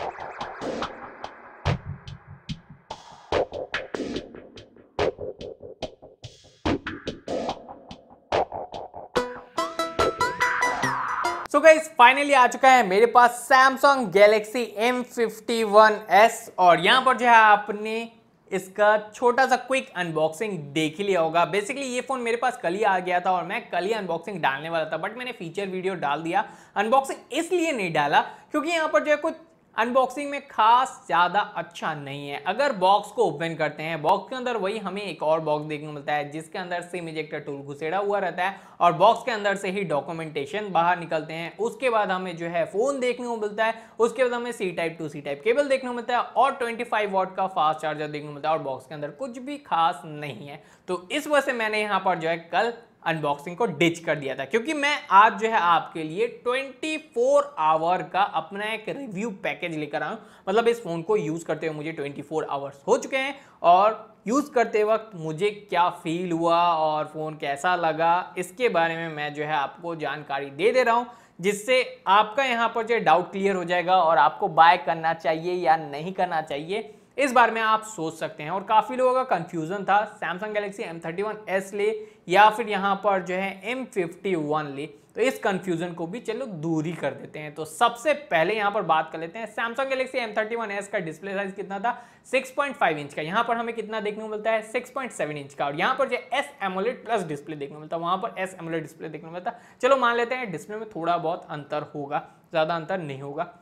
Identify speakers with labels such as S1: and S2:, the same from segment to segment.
S1: तो guys finally आ चुका है मेरे पास सैमसंग गैलेक्सी M51s और यहाँ पर जो है आपने इसका छोटा सा क्विक अनबॉक्सिंग देख ही लिया होगा बेसिकली ये फ़ोन मेरे पास कल ही आ गया था और मैं कल ही अनबॉक्सिंग डालने वाला था बट मैंने फीचर वीडियो डाल दिया अनबॉक्सिंग इसलिए नहीं डाला क्योंकि यहाँ पर जो है कुछ अनबॉक्सिंग में खास ज़्यादा अच्छा नहीं है अगर बॉक्स को ओपन करते हैं बॉक्स के अंदर वही हमें एक और बॉक्स देखने को मिलता है जिसके अंदर सिम इजेक्टर टूल घुसेड़ा हुआ रहता है और बॉक्स के अंदर से ही डॉक्यूमेंटेशन बाहर निकलते हैं उसके बाद हमें जो है फ़ोन देखने को मिलता है उसके बाद हमें C type to C type cable देखने को मिलता है और ट्वेंटी वॉट का फास्ट चार्जर देखने को मिलता है और बॉक्स के अंदर कुछ भी खास नहीं है तो इस वजह से मैंने यहाँ पर जो है कल अनबॉक्सिंग को डिच कर दिया था क्योंकि मैं आज जो है आपके लिए 24 आवर का अपना एक रिव्यू पैकेज लेकर आऊँ मतलब इस फ़ोन को यूज़ करते हुए मुझे 24 आवर्स हो चुके हैं और यूज़ करते वक्त मुझे क्या फील हुआ और फ़ोन कैसा लगा इसके बारे में मैं जो है आपको जानकारी दे दे रहा हूँ जिससे आपका यहाँ पर जो डाउट क्लियर हो जाएगा और आपको बाय करना चाहिए या नहीं करना चाहिए इस बारे में आप सोच सकते हैं और काफ़ी लोगों का कंफ्यूजन था Samsung Galaxy M thirty one S ले या फिर यहाँ पर जो है एम फिफ्टी वन ले तो इस कंफ्यूजन को भी चलो दूरी कर देते हैं तो सबसे पहले यहाँ पर बात कर लेते हैं Samsung Galaxy M thirty one S का डिस्प्ले साइज कितना था 6.5 इंच का यहाँ पर हमें कितना देखने को मिलता है 6.7 इंच का और यहाँ पर जो एस एमोलेट प्लस डिस्प्ले देखने को मिलता है वहाँ पर एस एमोलेट डिस्प्ले देखने को मिलता है चलो मान लेते हैं डिस्प्ले में थोड़ा बहुत अंतर होगा ज़्यादा अंतर नहीं होगा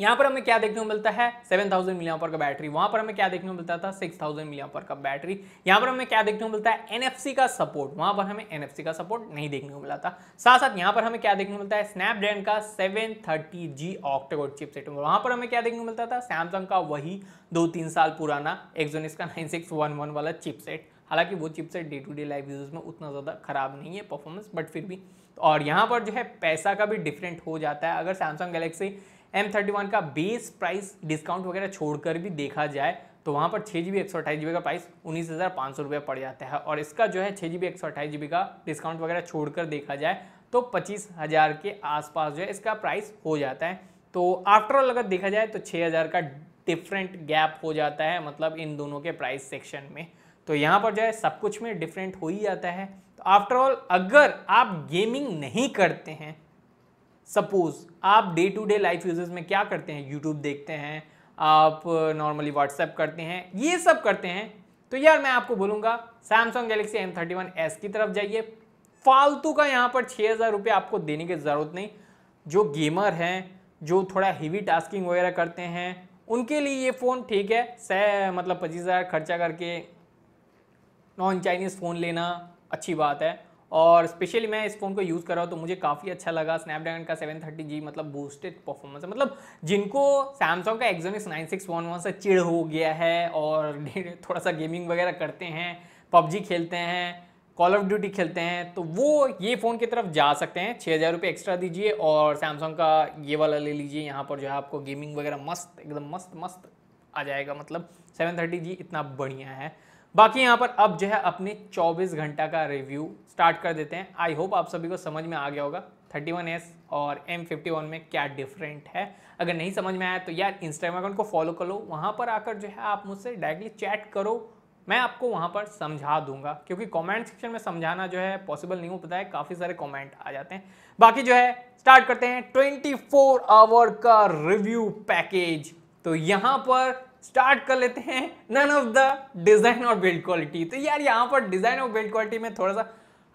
S1: यहाँ पर हमें क्या देखने को मिलता है 7000 थाउजेंड मिलियम का बैटरी वहां पर हमें क्या देखने को मिलता था 6000 थाउजेंड मिलियम पर का बैटरी यहाँ पर हमें क्या देखने को मिलता है एनएफसी का सपोर्ट वहां पर हमें एनएफसी का सपोर्ट नहीं देखने को मिला था साथ साथ यहाँ पर हमें क्या देखने को मिलता है स्नैपड्रैगन का seven thirty G octacore set वहां पर हमें क्या देखने को मिलता था सैमसंग का वही दो तीन साल पुराना एक्जोनिस का नाइन वाला चिपसेट हालांकि वो chipset day to day life use में उतना ज़्यादा खराब नहीं है परफॉर्मेंस बट फिर भी और यहाँ पर जो है पैसा का भी डिफरेंट हो जाता है अगर Samsung Galaxy M thirty one का बेस प्राइस डिस्काउंट वगैरह छोड़कर भी देखा जाए तो वहाँ पर छः जी बी एक सौ अट्ठाईस जी बी का प्राइस उन्नीस हज़ार पाँच सौ रुपये पड़ जाता है और इसका जो है छः जी बी एक सौ अट्ठाईस जी बी का डिस्काउंट वगैरह छोड़कर देखा जाए तो पच्चीस हज़ार के आसपास जो है इसका प्राइस हो जाता है तो आफ्टरऑल अगर देखा जाए तो छः हज़ार का डिफरेंट गैप हो जाता है मतलब इन दोनों के प्राइस सेक्शन में तो यहाँ पर जो है सब कुछ में डिफरेंट हो ही जाता है तो आफ्टरऑल अगर आप गेमिंग नहीं करते हैं सपोज़ आप day to day life users में क्या करते हैं यूट्यूब देखते हैं आप नॉर्मली व्हाट्सएप करते हैं ये सब करते हैं तो यार मैं आपको बोलूँगा Samsung Galaxy M thirty one S की तरफ जाइए फालतू का यहाँ पर छः हज़ार रुपये आपको देने की ज़रूरत नहीं जो गेमर हैं जो थोड़ा हीवी टास्किंग वगैरह करते हैं उनके लिए ये फ़ोन ठीक है सह मतलब पच्चीस हज़ार खर्चा करके नॉन चाइनीज़ फ़ोन लेना अच्छी बात है और स्पेशली मैं इस फ़ोन को यूज़ कर रहा हूँ तो मुझे काफ़ी अच्छा लगा स्नैपड्रैगन का 730G मतलब बूस्टेड परफॉर्मेंस है मतलब जिनको सैमसंग का एक्जोनिक्स 9611 से चिड़ हो गया है और थोड़ा सा गेमिंग वगैरह करते हैं पबजी खेलते हैं कॉल ऑफ ड्यूटी खेलते हैं तो वो ये फ़ोन की तरफ जा सकते हैं छः हज़ार रुपये एक्स्ट्रा दीजिए और सैमसंग का ये वाला ले लीजिए यहाँ पर जो है आपको गेमिंग वगैरह मस्त एकदम मस्त मस्त आ जाएगा मतलब सेवन थर्टी जी इतना बढ़िया है बाकी यहाँ पर अब जो है अपने 24 घंटा का रिव्यू स्टार्ट कर देते हैं आई होप आप सभी को समझ में आ गया होगा 31S और M51 में क्या डिफरेंट है अगर नहीं समझ में आया तो यार इंस्टाग्राम अकाउंट को फॉलो कर लो वहाँ पर आकर जो है आप मुझसे डायरेक्टली चैट करो मैं आपको वहाँ पर समझा दूंगा क्योंकि कमेंट सेक्शन में समझाना जो है पॉसिबल नहीं हो पता है काफ़ी सारे कमेंट आ जाते हैं बाकी जो है स्टार्ट करते हैं 24 आवर का रिव्यू पैकेज तो यहाँ पर स्टार्ट कर लेते हैं नन ऑफ द डिज़ाइन और बिल्ड क्वालिटी तो यार यहाँ पर डिज़ाइन और बिल्ड क्वालिटी में थोड़ा सा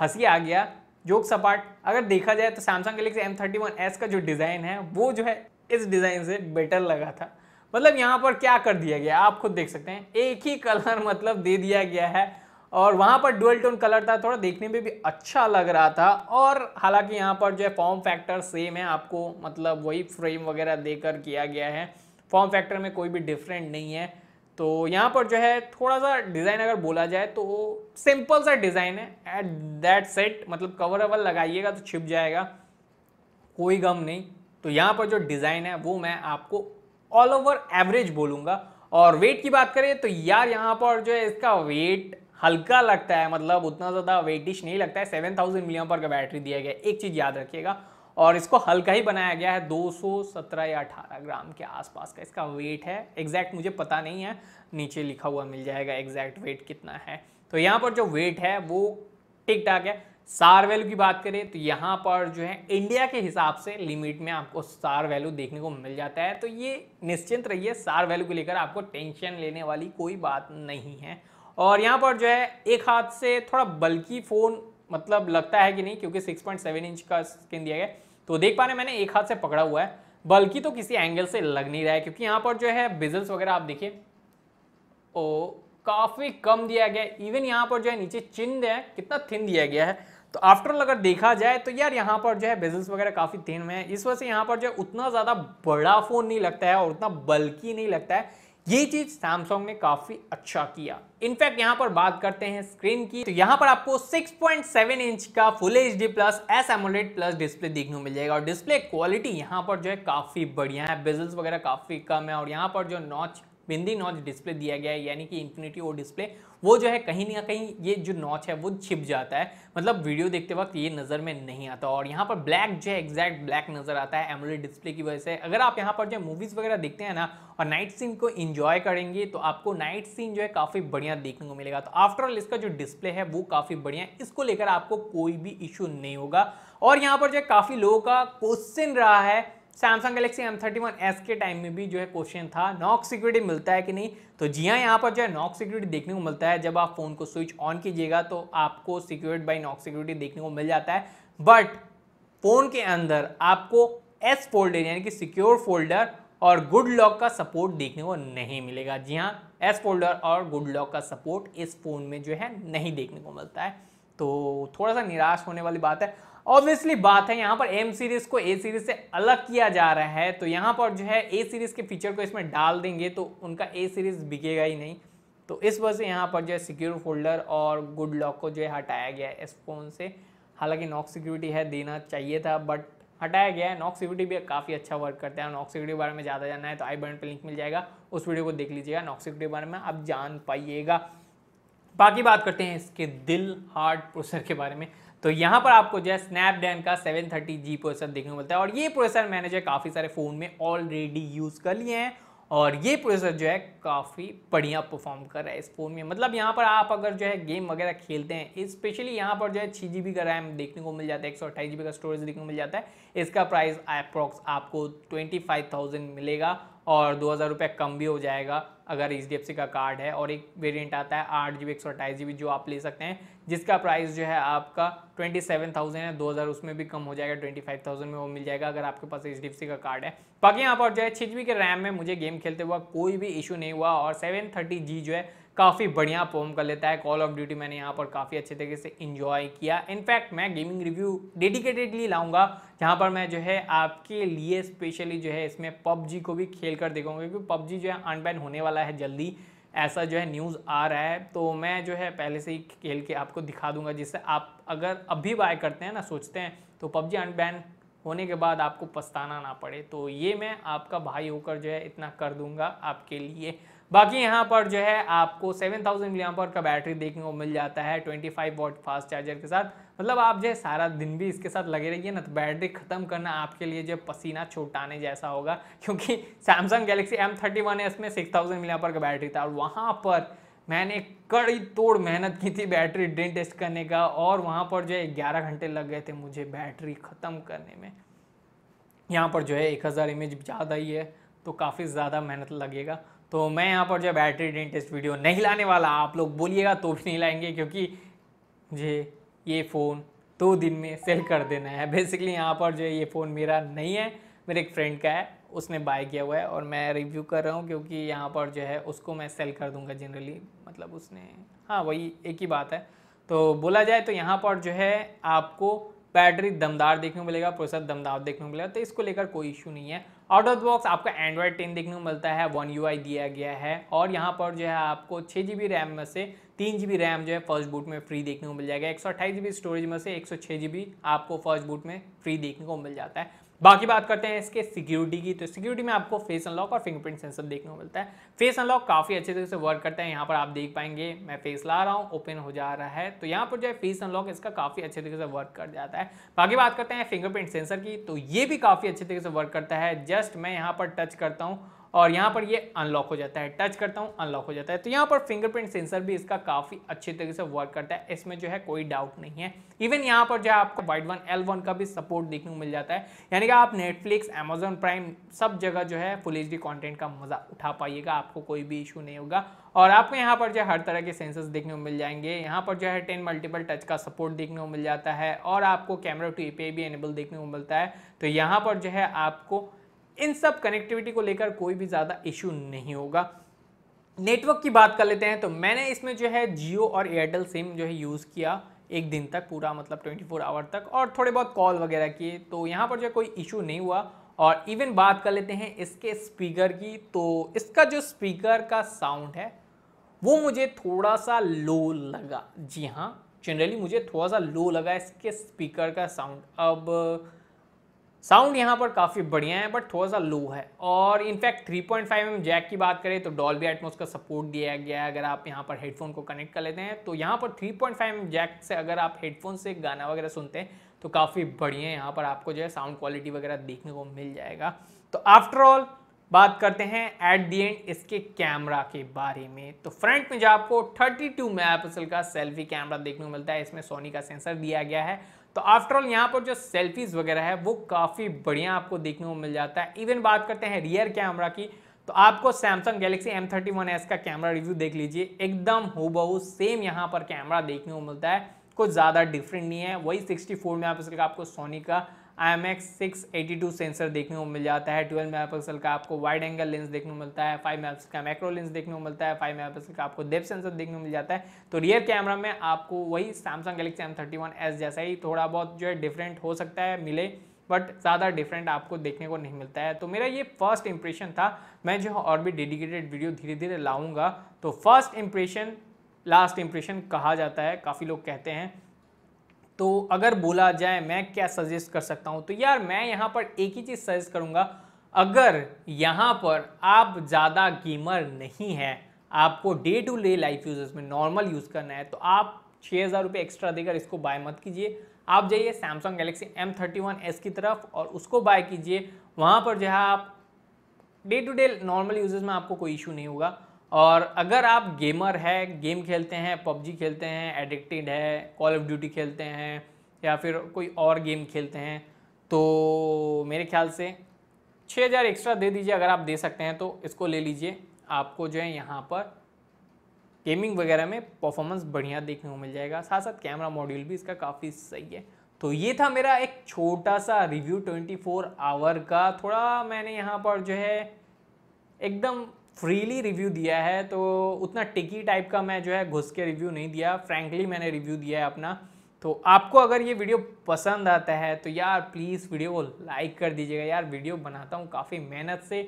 S1: हंसी आ गया जोक सपाट अगर देखा जाए तो Samsung Galaxy M thirty one S का जो डिज़ाइन है वो जो है इस डिज़ाइन से बेटर लगा था मतलब यहाँ पर क्या कर दिया गया आप खुद देख सकते हैं एक ही कलर मतलब दे दिया गया है और वहाँ पर डुअल टोन कलर था थोड़ा देखने में भी अच्छा लग रहा था और हालांकि यहाँ पर जो है फॉर्म फैक्टर सेम है आपको मतलब वही फ्रेम वगैरह देकर किया गया है फॉर्म फैक्टर में कोई भी डिफरेंट नहीं है तो यहाँ पर जो है थोड़ा सा डिज़ाइन अगर बोला जाए तो सिंपल सा डिज़ाइन है एट दैट सेट मतलब कवर अवर लगाइएगा तो छिप जाएगा कोई गम नहीं तो यहाँ पर जो डिज़ाइन है वो मैं आपको ऑल ओवर एवरेज बोलूँगा और वेट की बात करें तो यार यहाँ पर जो है इसका वेट हल्का लगता है मतलब उतना ज़्यादा वेटिश नहीं लगता है सेवन थाउजेंड मिलियम पर का बैटरी दिया गया एक चीज़ याद रखिएगा और इसको हल्का ही बनाया गया है 217 या 18 ग्राम के आसपास का इसका वेट है एग्जैक्ट मुझे पता नहीं है नीचे लिखा हुआ मिल जाएगा एग्जैक्ट वेट कितना है तो यहाँ पर जो वेट है वो ठीक ठाक है सार वैल्यू की बात करें तो यहाँ पर जो है इंडिया के हिसाब से लिमिट में आपको सार वैल्यू देखने को मिल जाता है तो ये निश्चिंत रहिए सार वैल्यू को लेकर आपको टेंशन लेने वाली कोई बात नहीं है और यहाँ पर जो है एक हाथ से थोड़ा बल्कि फ़ोन मतलब लगता है कि नहीं क्योंकि 6.7 इंच का स्क्रीन दिया गया तो देख पा रहे मैंने एक हाथ से पकड़ा हुआ है बल्कि तो किसी एंगल से लग नहीं रहा है क्योंकि यहाँ पर जो है बिजल्स वगैरह आप देखिए ओ काफ़ी कम दिया गया है इवन यहाँ पर जो है नीचे चिन्ह है कितना थिन दिया गया है तो आफ्टर अगर देखा जाए तो यार यहाँ पर जो है बिजल्स वगैरह काफ़ी थिन में है इस वजह से यहाँ पर जो है उतना ज़्यादा बड़ा फ़ोन नहीं लगता है और उतना बल्कि नहीं लगता है ये चीज सैमसंग ने काफी अच्छा किया इनफैक्ट यहाँ पर बात करते हैं स्क्रीन की तो यहाँ पर आपको 6.7 इंच का full H D plus S AMOLED plus display देखने को मिल जाएगा और डिस्प्ले क्वालिटी यहाँ पर जो है काफी बढ़िया है बिजल्स वगैरह काफी कम है और यहाँ पर जो नॉच बिंदी नॉच डिस्प्ले दिया गया है यानी कि इन्फिनिटी ओ डिस्प्ले वो जो है कहीं ना कहीं ये जो नॉच है वो छिप जाता है मतलब वीडियो देखते वक्त ये नज़र में नहीं आता और यहाँ पर ब्लैक जो है एग्जैक्ट ब्लैक नज़र आता है एमोलेड डिस्प्ले की वजह से अगर आप यहाँ पर जो मूवीज़ वगैरह देखते हैं ना और नाइट सीन को इन्जॉय करेंगे तो आपको नाइट सीन जो है काफ़ी बढ़िया देखने को मिलेगा तो आफ्टरऑल इसका जो डिस्प्ले है वो काफ़ी बढ़िया इसको लेकर आपको कोई भी इशू नहीं होगा और यहाँ पर जो है काफ़ी लोगों का क्वेश्चन रहा है Samsung Galaxy M thirty one S के टाइम में भी जो है क्वेश्चन था नॉक सिक्योरिटी मिलता है कि नहीं तो जी हाँ यहाँ पर जो है नॉक सिक्योरिटी देखने को मिलता है जब आप फोन को स्विच ऑन कीजिएगा तो आपको सिक्योरिट बाई नॉक सिक्योरिटी देखने को मिल जाता है बट फोन के अंदर आपको एस फोल्डर यानी कि सिक्योर फोल्डर और गुड लॉक का सपोर्ट देखने को नहीं मिलेगा जी हाँ एस फोल्डर और गुड लॉक का सपोर्ट इस फ़ोन में जो है नहीं देखने को मिलता है तो थोड़ा सा निराश होने वाली बात है ऑब्वियसली बात है यहाँ पर एम सीरीज को ए सीरीज से अलग किया जा रहा है तो यहाँ पर जो है ए सीरीज के फीचर को इसमें डाल देंगे तो उनका ए सीरीज बिकेगा ही नहीं तो इस वजह से यहाँ पर जो है सिक्योर फोल्डर और गुड लॉक को जो है हटाया गया है इस फ़ोन से हालांकि नॉक सिक्योरिटी है देना चाहिए था बट हटाया गया है नॉक सिक्योरिटी भी काफ़ी अच्छा वर्क करता है नॉक सिक्योरिटी के बारे में ज़्यादा जानना है तो आई बटन पर लिंक मिल जाएगा उस वीडियो को देख लीजिएगा नॉक सिक्योरिटी के बारे में आप जान पाइएगा बाकी बात करते हैं इसके दिल हार्ट प्रोसेसर के बारे में तो यहाँ पर आपको जो है स्नैपडैन का 730G प्रोसेसर देखने को मिलता है और ये प्रोसेसर मैंने जो है काफ़ी सारे फ़ोन में ऑलरेडी यूज़ कर लिए हैं और ये प्रोसेसर जो है काफ़ी बढ़िया परफॉर्म कर रहा है इस फ़ोन में मतलब यहाँ पर आप अगर जो है गेम वगैरह खेलते हैं स्पेशली यहाँ पर जो है छः जी का रैम देखने को मिल जाता है एक सौ का स्टोरेज देखने को मिल जाता है इसका प्राइस अप्रॉक्स आपको ट्वेंटी मिलेगा और दो हज़ार रुपये कम भी हो जाएगा अगर एच डी का कार्ड है और एक वेरिएंट आता है आठ जी बी एक सौ अट्ठाईस जी बी जो आप ले सकते हैं जिसका प्राइस जो है आपका ट्वेंटी सेवन थाउजेंड है दो हज़ार उसमें भी कम हो जाएगा ट्वेंटी फाइव थाउजेंड में वो मिल जाएगा अगर आपके पास एच डी का कार्ड है बाकी यहाँ पर जो है छः जी के रैम में मुझे गेम खेलते हुआ कोई भी इशू नहीं हुआ और सेवन थर्टी जी जो है काफ़ी बढ़िया परफॉर्म कर लेता है कॉल ऑफ ड्यूटी मैंने यहाँ पर काफ़ी अच्छे तरीके से इन्जॉय किया इनफैक्ट मैं गेमिंग रिव्यू डेडिकेटेडली लाऊंगा जहाँ पर मैं जो है आपके लिए स्पेशली जो है इसमें पबजी को भी खेल कर देखूँगा क्योंकि पबजी जो है अनबैन होने वाला है जल्दी ऐसा जो है न्यूज़ आ रहा है तो मैं जो है पहले से ही खेल के आपको दिखा दूंगा जिससे आप अगर अभी बाय करते हैं ना सोचते हैं तो पबजी अनबैन होने के बाद आपको पछताना ना पड़े तो ये मैं आपका भाई होकर जो है इतना कर दूंगा आपके लिए बाकी यहाँ पर जो है आपको 7000 थाउजेंड का बैटरी देखने को मिल जाता है 25 फाइव वॉट फास्ट चार्जर के साथ मतलब आप जो है सारा दिन भी इसके साथ लगे रहिए ना तो बैटरी ख़त्म करना आपके लिए जो पसीना छोटाने जैसा होगा क्योंकि Samsung Galaxy M thirty one S में सिक्स थाउजेंड का बैटरी था और वहाँ पर मैंने कड़ी तोड़ मेहनत की थी बैटरी ड्रेन टेस्ट करने का और वहाँ पर जो है ग्यारह घंटे लग गए थे मुझे बैटरी ख़त्म करने में यहाँ पर जो है एक हज़ार इमेज ज़्यादा ही है तो काफ़ी ज़्यादा मेहनत लगेगा तो मैं यहाँ पर जो बैटरी ड्रेन टेस्ट वीडियो नहीं लाने वाला आप लोग बोलिएगा तो भी नहीं लाएंगे क्योंकि मुझे ये फ़ोन दो दिन में सेल कर देना है बेसिकली यहाँ पर जो है ये फ़ोन मेरा नहीं है मेरे एक फ्रेंड का है उसने बाय किया हुआ है और मैं रिव्यू कर रहा हूँ क्योंकि यहाँ पर जो है उसको मैं सेल कर दूँगा जनरली मतलब उसने हाँ वही एक ही बात है तो बोला जाए तो यहाँ पर जो है आपको बैटरी दमदार देखने को मिलेगा प्रोसेसर दमदार देखने को मिलेगा तो इसको लेकर कोई इशू नहीं है आउट ऑफ बॉक्स आपका एंड्रॉयड टेन देखने को मिलता है वन यू दिया गया है और यहाँ पर जो है आपको छः जी बी रैम में से तीन जी बी रैम जो है फर्स्ट बूट में फ्री देखने को मिल जाएगा एक सौ अट्ठाईस जी बी स्टोरेज में से एक सौ छः जी बी आपको फर्स्ट बूट में फ्री देखने को मिल जाता है बाकी बात करते हैं इसके सिक्योरिटी की तो सिक्योरिटी में आपको फेस अनलॉक और फिंगरप्रिंट सेंसर देखने को मिलता है फेस अनलॉक काफ़ी अच्छे तरीके से वर्क करता है यहाँ पर आप देख पाएंगे मैं फेस ला रहा हूँ ओपन हो जा रहा है तो यहाँ पर जो है फेस अनलॉक इसका काफ़ी अच्छे तरीके से वर्क कर जाता है बाकी बात करते हैं फिंगरप्रिंट सेंसर की तो ये भी काफ़ी अच्छे तरीके से वर्क करता है जस्ट मैं यहाँ पर टच करता हूँ और यहाँ पर ये अनलॉक हो जाता है टच करता हूँ अनलॉक हो जाता है तो यहाँ पर फिंगरप्रिंट सेंसर भी इसका काफ़ी अच्छे तरीके से वर्क करता है इसमें जो है कोई डाउट नहीं है इवन यहाँ पर जो है आपको वाइट वन एल वन का भी सपोर्ट देखने को मिल जाता है यानी कि आप नेटफ्लिक्स अमेजोन प्राइम सब जगह जो है फुल एच कॉन्टेंट का मज़ा उठा पाइएगा आपको कोई भी इशू नहीं होगा और आपको यहाँ पर जो है हर तरह के सेंसर्स देखने को मिल जाएंगे यहाँ पर जो है टेन मल्टीपल टच का सपोर्ट देखने को मिल जाता है और आपको कैमरा टू ए भी एनेबल देखने को मिलता है तो यहाँ पर जो है आपको इन सब कनेक्टिविटी को लेकर कोई भी ज़्यादा इशू नहीं होगा नेटवर्क की बात कर लेते हैं तो मैंने इसमें जो है जियो और एयरटेल सिम जो है यूज़ किया एक दिन तक पूरा मतलब 24 आवर तक और थोड़े बहुत कॉल वगैरह किए तो यहाँ पर जो कोई इशू नहीं हुआ और इवन बात कर लेते हैं इसके स्पीकर की तो इसका जो स्पीकर का साउंड है वो मुझे थोड़ा सा लो लगा जी हाँ जनरली मुझे थोड़ा सा लो लगा इसके स्पीकर का साउंड अब साउंड यहाँ पर काफ़ी बढ़िया है बट थोड़ा सा लो है और इनफैक्ट 3.5 पॉइंट mm जैक की बात करें तो डॉल बी एटमोस का सपोर्ट दिया गया है अगर आप यहाँ पर हेडफोन को कनेक्ट कर लेते हैं तो यहाँ पर 3.5 पॉइंट mm जैक से अगर आप हेडफोन से गाना वगैरह सुनते हैं तो काफ़ी बढ़िया है यहाँ पर आपको जो है साउंड क्वालिटी वगैरह देखने को मिल जाएगा तो आफ्टरऑल बात करते हैं एट दी एंड इसके कैमरा के बारे में तो फ्रंट में जो आपको 32 टू का सेल्फी कैमरा देखने को मिलता है इसमें सोनी का सेंसर दिया गया है तो आफ्टरऑल यहाँ पर जो सेल्फीज वगैरह है वो काफ़ी बढ़िया आपको देखने को मिल जाता है इवन बात करते हैं रियर कैमरा की तो आपको Samsung Galaxy M thirty one S का कैमरा रिव्यू देख लीजिए एकदम हूबहू सेम यहाँ पर कैमरा देखने को मिलता है कुछ ज़्यादा डिफरेंट नहीं है वही सिक्सटी फोर में पिक्सल आपको सोनी का I M X six eighty two sensor देखने को मिल जाता है ट्वेल्व मेगापिक्सल का आपको वाइड एंगल लेंस देखने को मिलता है फाइव मेगापिक्सल का मैक्रो लेंस देखने को मिलता है फाइव मेगापिक्सल का आपको डेप सेंसर देखने को मिल जाता है तो रियर कैमरा में आपको वही Samsung Galaxy M thirty one S जैसा ही थोड़ा बहुत जो है डिफरेंट हो सकता है मिले बट ज़्यादा डिफरेंट आपको देखने को नहीं मिलता है तो मेरा ये फर्स्ट इंप्रेशन था मैं जो और भी डेडिकेटेड वीडियो धीरे धीरे लाऊंगा तो फर्स्ट इंप्रेशन लास्ट इंप्रेशन कहा जाता है काफ़ी लोग कहते हैं तो अगर बोला जाए मैं क्या सजेस्ट कर सकता हूँ तो यार मैं यहाँ पर एक ही चीज़ सजेस्ट करूँगा अगर यहाँ पर आप ज़्यादा गेमर नहीं है आपको day to day life users में नॉर्मल यूज़ करना है तो आप छः हज़ार रुपये एक्स्ट्रा देकर इसको बाय मत कीजिए आप जाइए Samsung Galaxy M thirty one S की तरफ और उसको बाय कीजिए वहाँ पर जो है आप day to day normal users में आपको कोई इशू नहीं होगा और अगर आप गेमर है गेम खेलते हैं पबजी खेलते हैं एडिक्टेड है कॉल ऑफ ड्यूटी खेलते हैं या फिर कोई और गेम खेलते हैं तो मेरे ख्याल से 6000 एक्स्ट्रा दे दीजिए अगर आप दे सकते हैं तो इसको ले लीजिए आपको जो है यहाँ पर गेमिंग वगैरह में परफॉर्मेंस बढ़िया देखने को मिल जाएगा साथ साथ कैमरा मॉड्यूल भी इसका काफ़ी सही है तो ये था मेरा एक छोटा सा रिव्यू 24 आवर का थोड़ा मैंने यहाँ पर जो है एकदम फ्रीली रिव्यू दिया है तो उतना टिकी टाइप का मैं जो है घुस के रिव्यू नहीं दिया फ्रेंकली मैंने रिव्यू दिया है अपना तो आपको अगर ये वीडियो पसंद आता है तो यार प्लीज़ वीडियो को लाइक कर दीजिएगा यार वीडियो बनाता हूँ काफ़ी मेहनत से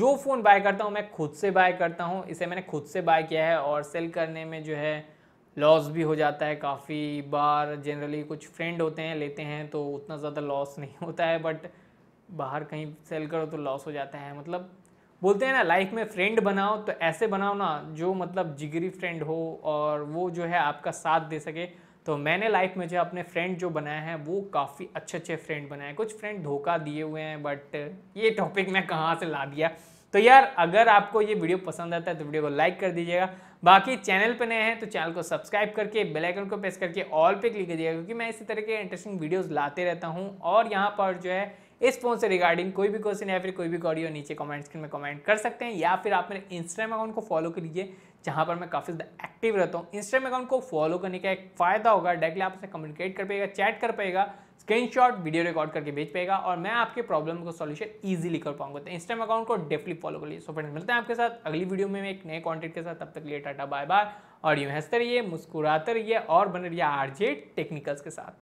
S1: जो फ़ोन बाय करता हूँ मैं खुद से बाय करता हूँ इसे मैंने खुद से बाय किया है और सेल करने में जो है लॉस भी हो जाता है काफ़ी बार जनरली कुछ फ्रेंड होते हैं लेते हैं तो उतना ज़्यादा लॉस नहीं होता है बट बाहर कहीं सेल करो तो लॉस हो जाता है मतलब बोलते हैं ना लाइफ में फ्रेंड बनाओ तो ऐसे बनाओ ना जो मतलब जिगरी फ्रेंड हो और वो जो है आपका साथ दे सके तो मैंने लाइफ में जो अपने फ्रेंड जो बनाए हैं वो काफ़ी अच्छे अच्छे फ्रेंड बनाए हैं कुछ फ्रेंड धोखा दिए हुए हैं बट ये टॉपिक मैं कहाँ से ला दिया तो यार अगर आपको ये वीडियो पसंद आता है तो वीडियो को लाइक कर दीजिएगा बाकी चैनल पर नए हैं तो चैनल को सब्सक्राइब करके बेल आइकन को प्रेस करके ऑल पे क्लिक कर दीजिएगा क्योंकि मैं इसी तरह के इंटरेस्टिंग वीडियोस लाते रहता हूँ और यहाँ पर जो है इस फोन से रिगार्डिंग कोई भी क्वेश्चन या फिर कोई भी ऑडियो नीचे कमेंट स्क्रीन में कमेंट कर सकते हैं या फिर आप मेरे इंस्टाग्राम अकाउंट को फॉलो कर लीजिए जहाँ पर मैं काफ़ी ज़्यादा एक्टिव रहता हूँ इंस्टाग्राम अकाउंट को फॉलो करने का एक फ़ायदा होगा डायरेक्टली आप उससे कम्युनिकेट कर पाएगा चैट कर पाएगा स्क्रीनशॉट वीडियो रिकॉर्ड करके भेज पाएगा और मैं आपके प्रॉब्लम को सॉल्यूशन इजीली कर पाऊंगा तो इंस्टाग्राम अकाउंट को डेफली फॉलो कर लीजिए सो फ्रेंड्स मिलते हैं आपके साथ अगली वीडियो में एक नए कॉन्टेंट के साथ तब तक लिए टाटा बाय बाय और यूँ हंसते रहिए मुस्कुराते रहिए और बने रहिए आरजे टेक्निकल्स के साथ